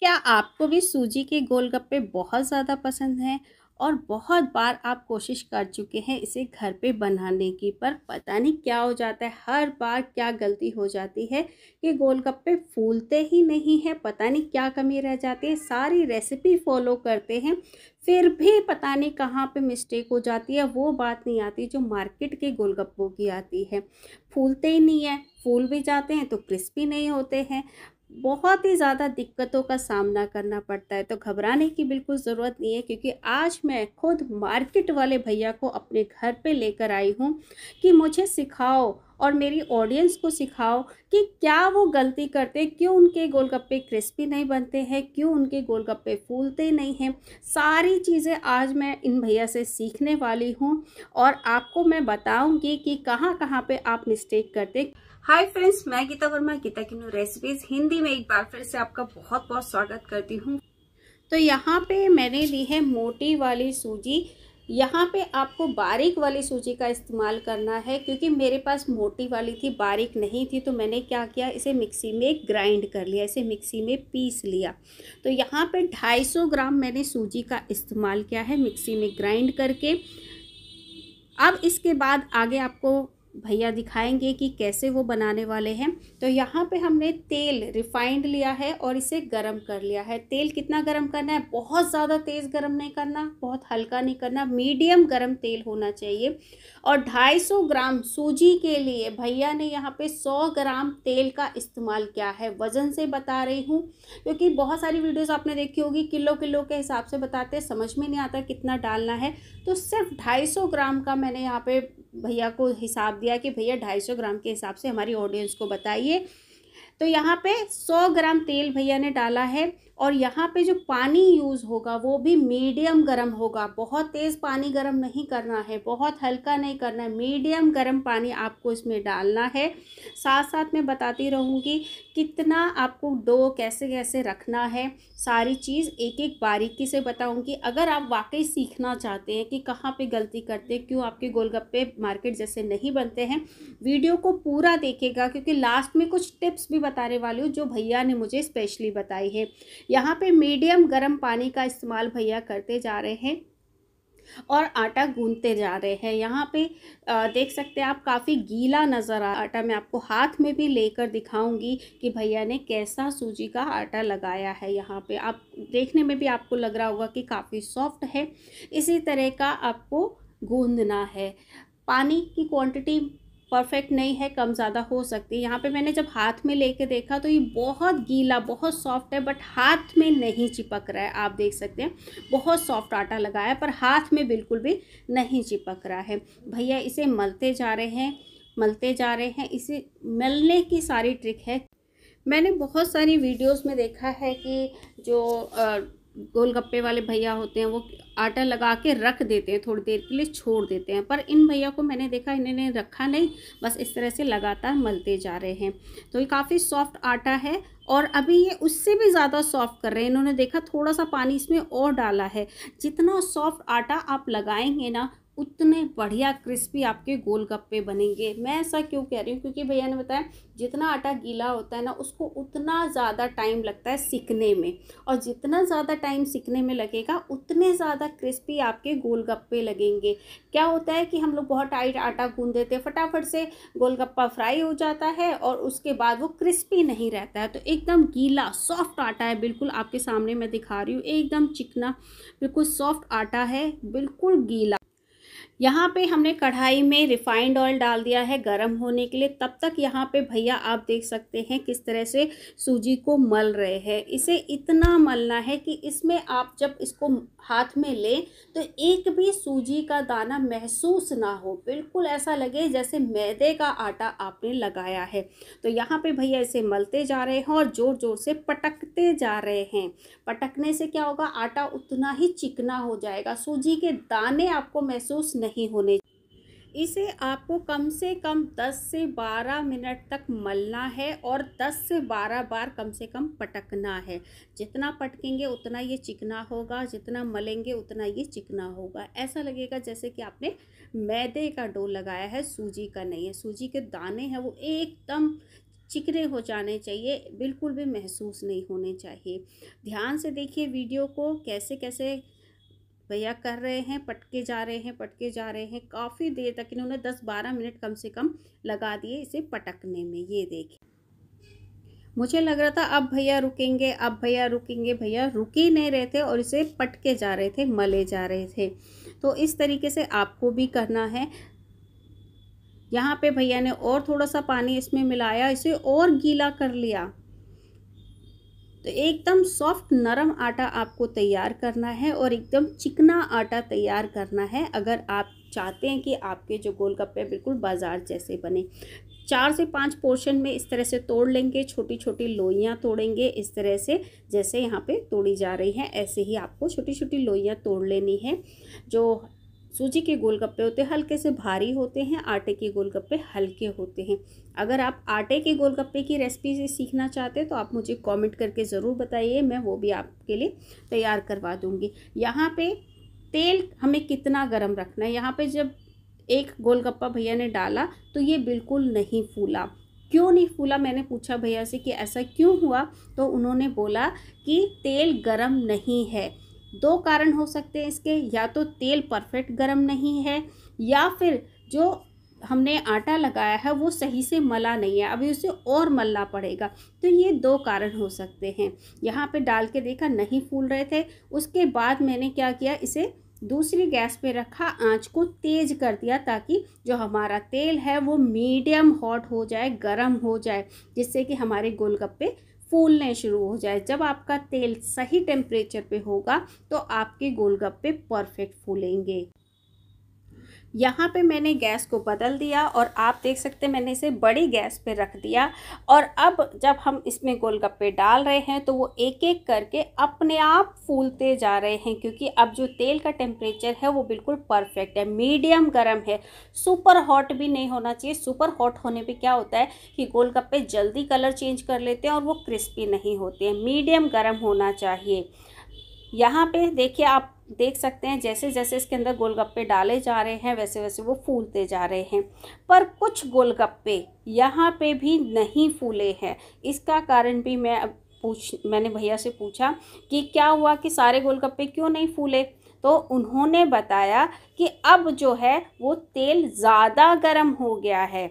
क्या आपको भी सूजी के गोलगप्पे बहुत ज़्यादा पसंद हैं और बहुत बार आप कोशिश कर चुके हैं इसे घर पे बनाने की पर पता नहीं क्या हो जाता है हर बार क्या गलती हो जाती है कि गोलगप्पे फूलते ही नहीं हैं पता नहीं क्या कमी रह जाती है सारी रेसिपी फॉलो करते हैं फिर भी पता नहीं कहाँ पे मिस्टेक हो जाती है वो बात नहीं आती जो मार्केट के गोलगप्पों की आती है फूलते ही नहीं है फूल भी जाते हैं तो क्रिस्पी नहीं होते हैं बहुत ही ज़्यादा दिक्कतों का सामना करना पड़ता है तो घबराने की बिल्कुल ज़रूरत नहीं है क्योंकि आज मैं खुद मार्केट वाले भैया को अपने घर पे लेकर आई हूँ कि मुझे सिखाओ और मेरी ऑडियंस को सिखाओ कि क्या वो गलती करते क्यों उनके गोलगप्पे क्रिस्पी नहीं बनते हैं क्यों उनके गोलगप्पे फूलते नहीं हैं सारी चीज़ें आज मैं इन भैया से सीखने वाली हूँ और आपको मैं बताऊँगी कि कहाँ कहाँ पर आप मिस्टेक करते हाय फ्रेंड्स मैं गीता वर्मा गीता की न्यू रेसिपीज हिंदी में एक बार फिर से आपका बहुत बहुत स्वागत करती हूँ तो यहाँ पे मैंने ली है मोटी वाली सूजी यहाँ पे आपको बारीक वाली सूजी का इस्तेमाल करना है क्योंकि मेरे पास मोटी वाली थी बारीक नहीं थी तो मैंने क्या किया इसे मिक्सी में ग्राइंड कर लिया इसे मिक्सी में पीस लिया तो यहाँ पे 250 ग्राम मैंने सूजी का इस्तेमाल किया है मिक्सी में ग्राइंड करके अब इसके बाद आगे आपको भैया दिखाएंगे कि कैसे वो बनाने वाले हैं तो यहाँ पे हमने तेल रिफाइंड लिया है और इसे गरम कर लिया है तेल कितना गरम करना है बहुत ज़्यादा तेज़ गरम नहीं करना बहुत हल्का नहीं करना मीडियम गरम तेल होना चाहिए और 250 ग्राम सूजी के लिए भैया ने यहाँ पे 100 ग्राम तेल का इस्तेमाल किया है वज़न से बता रही हूँ क्योंकि बहुत सारी वीडियोज़ आपने देखी होगी किलो किलो के हिसाब से बताते समझ में नहीं आता कितना डालना है तो सिर्फ ढाई ग्राम का मैंने यहाँ पर भैया को हिसाब दिया कि भैया ढाई सौ ग्राम के हिसाब से हमारी ऑडियंस को बताइए तो यहाँ पे सौ ग्राम तेल भैया ने डाला है और यहाँ पे जो पानी यूज़ होगा वो भी मीडियम गर्म होगा बहुत तेज़ पानी गर्म नहीं करना है बहुत हल्का नहीं करना है मीडियम गर्म पानी आपको इसमें डालना है साथ साथ मैं बताती रहूँगी कितना आपको डो कैसे कैसे रखना है सारी चीज़ एक एक बारीकी से बताऊँगी अगर आप वाकई सीखना चाहते हैं कि कहाँ पर गलती करते हैं क्यों आपके गोलगप्पे मार्केट जैसे नहीं बनते हैं वीडियो को पूरा देखेगा क्योंकि लास्ट में कुछ टिप्स भी बताने वाली हूँ जो भैया ने मुझे स्पेशली बताई है यहाँ पे मीडियम गर्म पानी का इस्तेमाल भैया करते जा रहे हैं और आटा गूंदते जा रहे हैं यहाँ पे देख सकते हैं आप काफ़ी गीला नज़र आ आटा मैं आपको हाथ में भी लेकर दिखाऊंगी कि भैया ने कैसा सूजी का आटा लगाया है यहाँ पे आप देखने में भी आपको लग रहा होगा कि काफ़ी सॉफ्ट है इसी तरह का आपको गूंदना है पानी की क्वांटिटी परफेक्ट नहीं है कम ज़्यादा हो सकती है यहाँ पे मैंने जब हाथ में लेके देखा तो ये बहुत गीला बहुत सॉफ्ट है बट हाथ में नहीं चिपक रहा है आप देख सकते हैं बहुत सॉफ्ट आटा लगाया है पर हाथ में बिल्कुल भी नहीं चिपक रहा है भैया इसे मलते जा रहे हैं मलते जा रहे हैं इसे मलने की सारी ट्रिक है मैंने बहुत सारी वीडियोस में देखा है कि जो गोलगप्पे वाले भैया होते हैं वो आटा लगा के रख देते हैं थोड़ी देर के लिए छोड़ देते हैं पर इन भैया को मैंने देखा इन्होंने रखा नहीं बस इस तरह से लगातार मलते जा रहे हैं तो ये काफ़ी सॉफ्ट आटा है और अभी ये उससे भी ज़्यादा सॉफ्ट कर रहे हैं इन्होंने देखा थोड़ा सा पानी इसमें और डाला है जितना सॉफ्ट आटा आप लगाएंगे ना उतने बढ़िया क्रिस्पी आपके गोलगप्पे बनेंगे मैं ऐसा क्यों कह रही हूँ क्योंकि भैया ने बताया जितना आटा गीला होता है ना उसको उतना ज़्यादा टाइम लगता है सीखने में और जितना ज़्यादा टाइम सीखने में लगेगा उतने ज़्यादा क्रिस्पी आपके गोलगप्पे लगेंगे क्या होता है कि हम लोग बहुत टाइट आटा गूँ देते हैं फटाफट से गोलगप्पा फ्राई हो जाता है और उसके बाद वो क्रिस्पी नहीं रहता है तो एकदम गीला सॉफ्ट आटा है बिल्कुल आपके सामने मैं दिखा रही हूँ एकदम चिकना बिल्कुल सॉफ्ट आटा है बिल्कुल गीला यहाँ पे हमने कढ़ाई में रिफाइंड ऑयल डाल दिया है गरम होने के लिए तब तक यहाँ पे भैया आप देख सकते हैं किस तरह से सूजी को मल रहे हैं इसे इतना मलना है कि इसमें आप जब इसको हाथ में लें तो एक भी सूजी का दाना महसूस ना हो बिल्कुल ऐसा लगे जैसे मैदे का आटा आपने लगाया है तो यहाँ पे भैया इसे मलते जा रहे हैं और ज़ोर ज़ोर से पटकते जा रहे हैं पटकने से क्या होगा आटा उतना ही चिकना हो जाएगा सूजी के दाने आपको महसूस नहीं नहीं होने इसे आपको कम से कम 10 से 12 मिनट तक मलना है और 10 से 12 बार कम से कम पटकना है जितना पटकेंगे उतना ये चिकना होगा जितना मलेंगे उतना ये चिकना होगा ऐसा लगेगा जैसे कि आपने मैदे का डो लगाया है सूजी का नहीं है सूजी के दाने हैं वो एकदम चिकने हो जाने चाहिए बिल्कुल भी महसूस नहीं होने चाहिए ध्यान से देखिए वीडियो को कैसे कैसे भैया कर रहे हैं पटके जा रहे हैं पटके जा रहे हैं काफ़ी देर तक इन्होंने दस बारह मिनट कम से कम लगा दिए इसे पटकने में ये देखिए मुझे लग रहा था अब भैया रुकेंगे अब भैया रुकेंगे भैया रुक ही नहीं रहे थे और इसे पटके जा रहे थे मले जा रहे थे तो इस तरीके से आपको भी करना है यहाँ पे भैया ने और थोड़ा सा पानी इसमें मिलाया इसे और गीला कर लिया तो एकदम सॉफ्ट नरम आटा आपको तैयार करना है और एकदम चिकना आटा तैयार करना है अगर आप चाहते हैं कि आपके जो गोलगप्पे बिल्कुल बाजार जैसे बने चार से पांच पोर्शन में इस तरह से तोड़ लेंगे छोटी छोटी लोइयाँ तोड़ेंगे इस तरह से जैसे यहाँ पे तोड़ी जा रही हैं ऐसे ही आपको छोटी छोटी लोइयाँ तोड़ लेनी है जो सूजी के गोलगप्पे होते हैं हल्के से भारी होते हैं आटे के गोलगप्पे हल्के होते हैं अगर आप आटे के गोलगप्पे की रेसिपी से सीखना चाहते हैं तो आप मुझे कमेंट करके ज़रूर बताइए मैं वो भी आपके लिए तैयार करवा दूँगी यहाँ पे तेल हमें कितना गर्म रखना है यहाँ पे जब एक गोलगप्पा भैया ने डाला तो ये बिल्कुल नहीं फूला क्यों नहीं फूला मैंने पूछा भैया से कि ऐसा क्यों हुआ तो उन्होंने बोला कि तेल गर्म नहीं है दो कारण हो सकते हैं इसके या तो तेल परफेक्ट गर्म नहीं है या फिर जो हमने आटा लगाया है वो सही से मला नहीं है अभी उसे और मलना पड़ेगा तो ये दो कारण हो सकते हैं यहाँ पे डाल के देखा नहीं फूल रहे थे उसके बाद मैंने क्या किया इसे दूसरी गैस पे रखा आंच को तेज़ कर दिया ताकि जो हमारा तेल है वो मीडियम हॉट हो जाए गरम हो जाए जिससे कि हमारे गोलगप्पे फूलने शुरू हो जाए जब आपका तेल सही टेम्परेचर पे होगा तो आपके गोलगप्पे परफेक्ट फूलेंगे यहाँ पे मैंने गैस को बदल दिया और आप देख सकते हैं मैंने इसे बड़ी गैस पे रख दिया और अब जब हम इसमें गोलगप्पे डाल रहे हैं तो वो एक एक करके अपने आप फूलते जा रहे हैं क्योंकि अब जो तेल का टेम्परेचर है वो बिल्कुल परफेक्ट है मीडियम गर्म है सुपर हॉट भी नहीं होना चाहिए सुपर हॉट होने पर क्या होता है कि गोलगप्पे जल्दी कलर चेंज कर लेते हैं और वो क्रिस्पी नहीं होते हैं मीडियम गर्म होना चाहिए यहाँ पे देखिए आप देख सकते हैं जैसे जैसे इसके अंदर गोलगप्पे डाले जा रहे हैं वैसे वैसे वो फूलते जा रहे हैं पर कुछ गोलगप्पे यहाँ पे भी नहीं फूले हैं इसका कारण भी मैं अब पूछ मैंने भैया से पूछा कि क्या हुआ कि सारे गोलगप्पे क्यों नहीं फूले तो उन्होंने बताया कि अब जो है वो तेल ज़्यादा गर्म हो गया है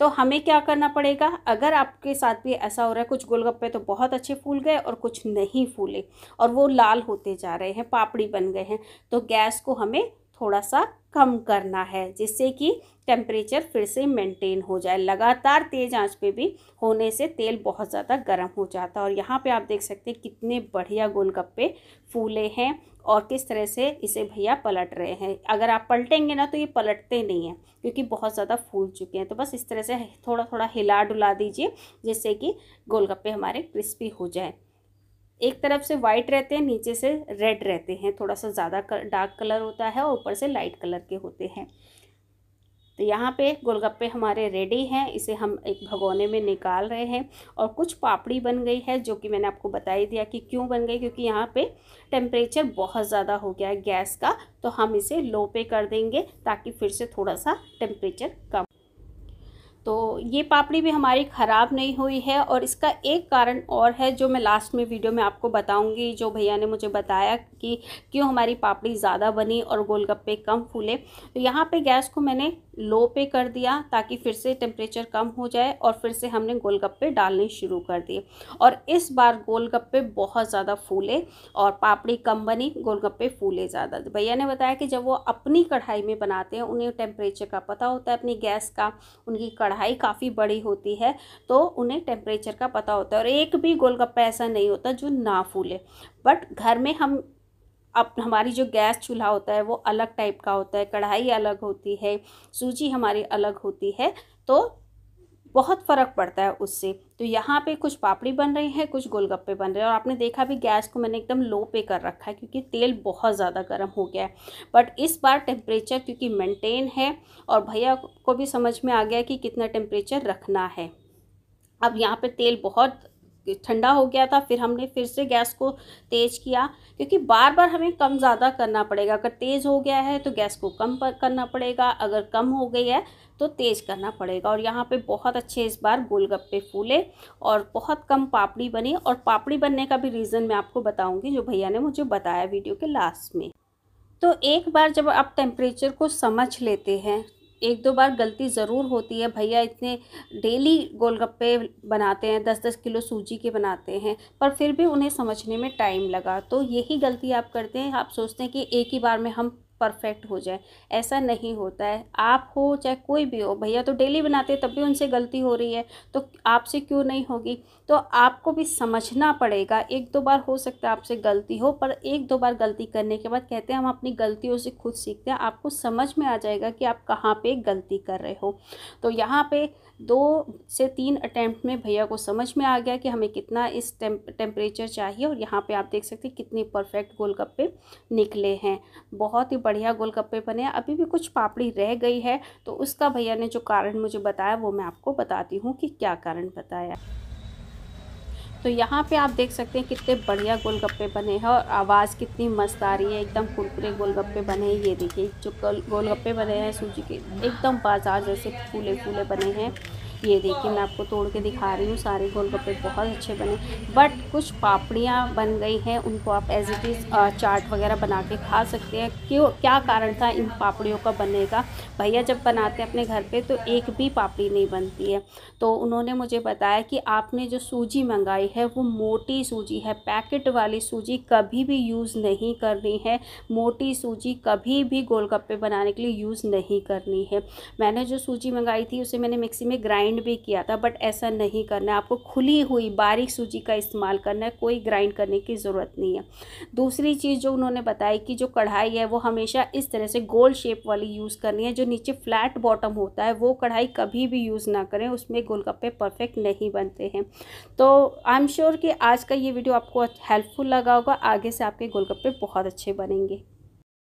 तो हमें क्या करना पड़ेगा अगर आपके साथ भी ऐसा हो रहा है कुछ गोलगप्पे तो बहुत अच्छे फूल गए और कुछ नहीं फूले और वो लाल होते जा रहे हैं पापड़ी बन गए हैं तो गैस को हमें थोड़ा सा कम करना है जिससे कि टेम्परेचर फिर से मेंटेन हो जाए लगातार तेज़ आंच पे भी होने से तेल बहुत ज़्यादा गर्म हो जाता है और यहाँ पे आप देख सकते हैं कितने बढ़िया गोलगप्पे फूले हैं और किस तरह से इसे भैया पलट रहे हैं अगर आप पलटेंगे ना तो ये पलटते नहीं हैं क्योंकि बहुत ज़्यादा फूल चुके हैं तो बस इस तरह से थोड़ा थोड़ा हिला डुला दीजिए जिससे कि गोलगप्पे हमारे क्रिस्पी हो जाए एक तरफ से वाइट रहते हैं नीचे से रेड रहते हैं थोड़ा सा ज़्यादा डार्क कलर होता है और ऊपर से लाइट कलर के होते हैं तो यहाँ पे गोलगप्पे हमारे रेडी हैं इसे हम एक भगोने में निकाल रहे हैं और कुछ पापड़ी बन गई है जो कि मैंने आपको बता ही दिया कि क्यों बन गई क्योंकि यहाँ पे टेम्परेचर बहुत ज़्यादा हो गया है गैस का तो हम इसे लो पे कर देंगे ताकि फिर से थोड़ा सा टेम्परेचर कम तो ये पापड़ी भी हमारी ख़राब नहीं हुई है और इसका एक कारण और है जो मैं लास्ट में वीडियो में आपको बताऊंगी जो भैया ने मुझे बताया कि क्यों हमारी पापड़ी ज़्यादा बनी और गोलगप्पे कम फूले तो यहाँ पे गैस को मैंने लो पे कर दिया ताकि फिर से टेम्परेचर कम हो जाए और फिर से हमने गोलगप्पे डालने शुरू कर दिए और इस बार गोलगप्पे बहुत ज़्यादा फूले और पापड़ी कम बनी गोलगप्पे फूले ज़्यादा तो भैया ने बताया कि जब वो अपनी कढ़ाई में बनाते हैं उन्हें टेम्परेचर का पता होता है अपनी गैस का उनकी कढ़ाई कढ़ाई काफ़ी बड़ी होती है तो उन्हें टेम्परेचर का पता होता है और एक भी गोलगप्पा ऐसा नहीं होता जो ना फूले बट घर में हम अब हमारी जो गैस चूल्हा होता है वो अलग टाइप का होता है कढ़ाई अलग होती है सूजी हमारी अलग होती है तो बहुत फ़र्क पड़ता है उससे तो यहाँ पे कुछ पापड़ी बन रही है कुछ गोलगप्पे बन रहे हैं और आपने देखा भी गैस को मैंने एकदम लो पे कर रखा है क्योंकि तेल बहुत ज़्यादा गर्म हो गया है बट इस बार टेम्परेचर क्योंकि मेंटेन है और भैया को भी समझ में आ गया कि कितना टेम्परेचर रखना है अब यहाँ पे तेल बहुत ठंडा हो गया था फिर हमने फिर से गैस को तेज़ किया क्योंकि बार बार हमें कम ज़्यादा करना पड़ेगा अगर तेज़ हो गया है तो गैस को कम करना पड़ेगा अगर कम हो गई है तो तेज़ करना पड़ेगा और यहाँ पे बहुत अच्छे इस बार गोलगप्पे फूले और बहुत कम पापड़ी बनी और पापड़ी बनने का भी रीज़न मैं आपको बताऊँगी जो भैया ने मुझे बताया वीडियो के लास्ट में तो एक बार जब आप टेम्परेचर को समझ लेते हैं एक दो बार गलती ज़रूर होती है भैया इतने डेली गोलगप्पे बनाते हैं दस दस किलो सूजी के बनाते हैं पर फिर भी उन्हें समझने में टाइम लगा तो यही गलती आप करते हैं आप सोचते हैं कि एक ही बार में हम परफेक्ट हो जाए ऐसा नहीं होता है आप हो चाहे कोई भी हो भैया तो डेली बनाते हैं तब भी उनसे गलती हो रही है तो आपसे क्यों नहीं होगी तो आपको भी समझना पड़ेगा एक दो बार हो सकता है आपसे गलती हो पर एक दो बार गलती करने के बाद कहते हैं हम अपनी गलतियों से खुद सीखते हैं आपको समझ में आ जाएगा कि आप कहाँ पर गलती कर रहे हो तो यहाँ पर दो से तीन अटैम्प्ट में भैया को समझ में आ गया कि हमें कितना इस टेम्परेचर चाहिए और यहाँ पर आप देख सकते कितने परफेक्ट गोलगप्पे निकले हैं बहुत ही बढ़िया गोलगप्पे बने हैं अभी भी कुछ पापड़ी रह गई है तो उसका भैया ने जो कारण मुझे बताया वो मैं आपको बताती हूँ कि क्या कारण बताया तो यहाँ पे आप देख सकते हैं कितने बढ़िया गोलगप्पे बने हैं और आवाज़ कितनी मस्त आ रही है एकदम कुरकुरे गोलगप्पे बने हैं ये देखिए जो गोलगप्पे बने हैं सूजी के एकदम बाजार जैसे फूले फूले बने हैं ये देखिए मैं आपको तोड़ के दिखा रही हूँ सारे गोलगप्पे बहुत अच्छे बने बट कुछ पापड़ियाँ बन गई हैं उनको आप एज इट इज़ चाट वगैरह बना के खा सकते हैं क्यों क्या कारण था इन पापड़ियों का बनने का भैया जब बनाते हैं अपने घर पे तो एक भी पापड़ी नहीं बनती है तो उन्होंने मुझे बताया कि आपने जो सूजी मंगाई है वो मोटी सूजी है पैकेट वाली सूजी कभी भी यूज़ नहीं करनी है मोटी सूजी कभी भी गोलगप्पे बनाने के लिए यूज़ नहीं करनी है मैंने जो सूजी मंगाई थी उसे मैंने मिक्सी में ग्राइंड ग्राइंड भी किया था बट ऐसा नहीं करना आपको खुली हुई बारीक सूजी का इस्तेमाल करना है कोई ग्राइंड करने की ज़रूरत नहीं है दूसरी चीज़ जो उन्होंने बताई कि जो कढ़ाई है वो हमेशा इस तरह से गोल शेप वाली यूज़ करनी है जो नीचे फ्लैट बॉटम होता है वो कढ़ाई कभी भी यूज़ ना करें उसमें गोलगप्पे परफेक्ट नहीं बनते हैं तो आई एम श्योर कि आज का ये वीडियो आपको हेल्पफुल लगा होगा आगे से आपके गोलगप्पे बहुत अच्छे बनेंगे